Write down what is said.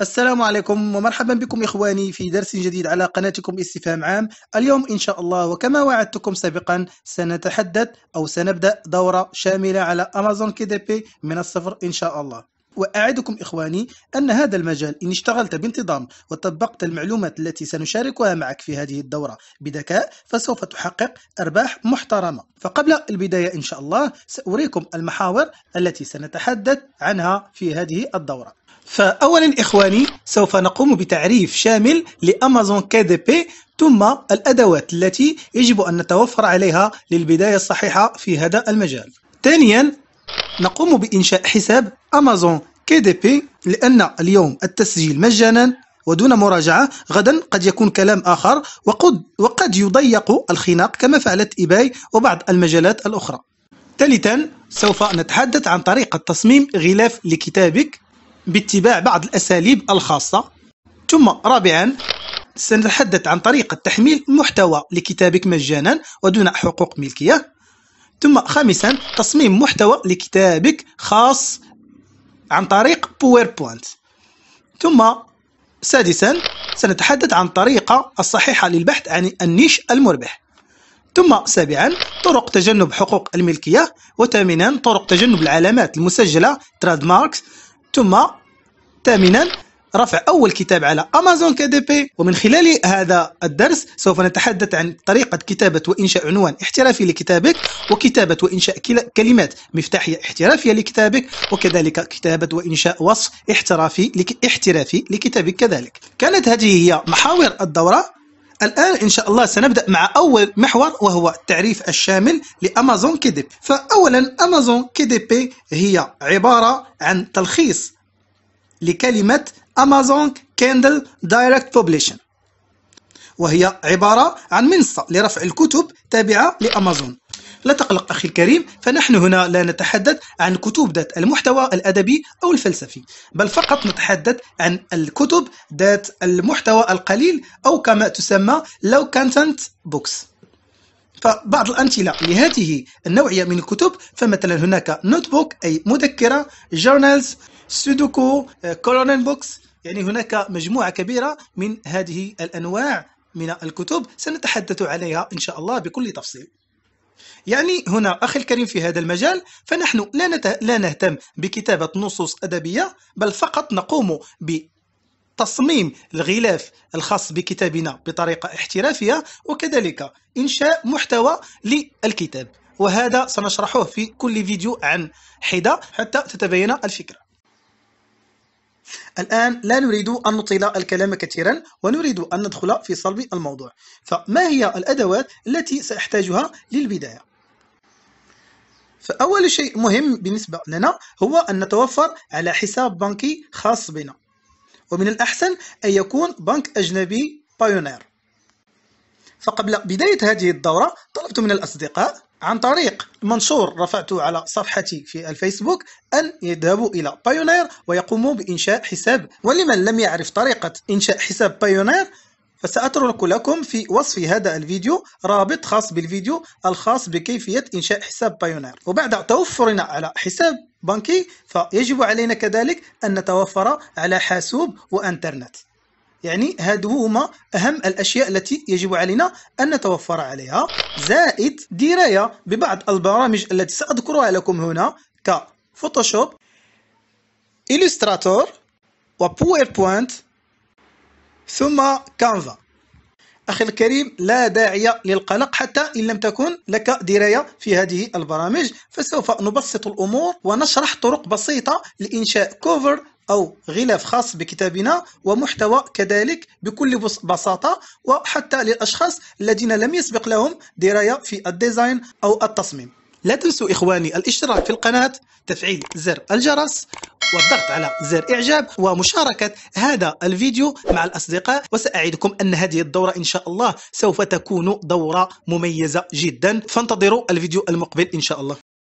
السلام عليكم ومرحبا بكم إخواني في درس جديد على قناتكم استفهام عام اليوم إن شاء الله وكما وعدتكم سابقا سنتحدث أو سنبدأ دورة شاملة على أمازون كي دي بي من الصفر إن شاء الله وأعدكم إخواني أن هذا المجال إن اشتغلت بانتظام وطبقت المعلومات التي سنشاركها معك في هذه الدورة بذكاء فسوف تحقق أرباح محترمة فقبل البداية إن شاء الله سأريكم المحاور التي سنتحدث عنها في هذه الدورة فأولا إخواني سوف نقوم بتعريف شامل لأمازون كي دي بي ثم الأدوات التي يجب أن نتوفر عليها للبداية الصحيحة في هذا المجال ثانيا نقوم بإنشاء حساب أمازون كي دي بي لأن اليوم التسجيل مجانا ودون مراجعة غدا قد يكون كلام آخر وقد, وقد يضيق الخناق كما فعلت إيباي وبعض المجالات الأخرى ثالثا سوف نتحدث عن طريقة تصميم غلاف لكتابك باتباع بعض الأساليب الخاصة ثم رابعا سنتحدث عن طريقة تحميل محتوى لكتابك مجانا ودون حقوق ملكية ثم خامسا تصميم محتوى لكتابك خاص عن طريق باوربوينت ثم سادسا سنتحدث عن الطريقة الصحيحة للبحث عن النيش المربح ثم سابعا طرق تجنب حقوق الملكية وثامنا طرق تجنب العلامات المسجلة تراد ماركس ثم ثامنا رفع أول كتاب على أمازون كي دي بي ومن خلال هذا الدرس سوف نتحدث عن طريقة كتابة وإنشاء عنوان احترافي لكتابك وكتابة وإنشاء كلمات مفتاحية احترافية لكتابك وكذلك كتابة وإنشاء وصف احترافي لك احترافي لكتابك كذلك كانت هذه هي محاور الدورة الآن إن شاء الله سنبدأ مع أول محور وهو التعريف الشامل لأمازون كي دي بي فأولا أمازون كي دي بي هي عبارة عن تلخيص لكلمة Amazon Kindle Direct Publishing وهي عبارة عن منصة لرفع الكتب تابعة لأمازون لا تقلق أخي الكريم فنحن هنا لا نتحدث عن كتب ذات المحتوى الأدبي أو الفلسفي بل فقط نتحدث عن الكتب ذات المحتوى القليل أو كما تسمى low content books فبعض الأمثلة لهذه النوعية من الكتب فمثلا هناك نوت بوك أي مذكرة جورنالز سودوكو كولونيل بوكس يعني هناك مجموعة كبيرة من هذه الأنواع من الكتب سنتحدث عليها إن شاء الله بكل تفصيل يعني هنا أخي الكريم في هذا المجال فنحن لا, نت... لا نهتم بكتابة نصوص أدبية بل فقط نقوم ب تصميم الغلاف الخاص بكتابنا بطريقة احترافية وكذلك إنشاء محتوى للكتاب وهذا سنشرحه في كل فيديو عن حدة حتى تتبين الفكرة الآن لا نريد أن نطيل الكلام كثيرا ونريد أن ندخل في صلب الموضوع فما هي الأدوات التي سأحتاجها للبداية؟ فأول شيء مهم بالنسبة لنا هو أن نتوفر على حساب بنكي خاص بنا ومن الأحسن أن يكون بنك أجنبي بايونير فقبل بداية هذه الدورة طلبت من الأصدقاء عن طريق منشور رفعته على صفحتي في الفيسبوك أن يذهبوا إلى بايونير ويقوموا بإنشاء حساب ولمن لم يعرف طريقة إنشاء حساب بايونير فسأترك لكم في وصف هذا الفيديو رابط خاص بالفيديو الخاص بكيفية إنشاء حساب بايونير وبعد توفرنا على حساب بنكي فيجب علينا كذلك أن نتوفر على حاسوب وأنترنت يعني هادو هما أهم الأشياء التي يجب علينا أن نتوفر عليها زائد دراية ببعض البرامج التي سأذكرها لكم هنا كفوتوشوب إليستراتور بوينت ثم كانفا أخي الكريم لا داعي للقلق حتى إن لم تكن لك دراية في هذه البرامج فسوف نبسط الأمور ونشرح طرق بسيطة لإنشاء كوفر أو غلاف خاص بكتابنا ومحتوى كذلك بكل بساطة وحتى للأشخاص الذين لم يسبق لهم دراية في الديزاين أو التصميم لا تنسوا إخواني الاشتراك في القناة تفعيل زر الجرس والضغط على زر إعجاب ومشاركة هذا الفيديو مع الأصدقاء وسأعدكم أن هذه الدورة إن شاء الله سوف تكون دورة مميزة جدا فانتظروا الفيديو المقبل إن شاء الله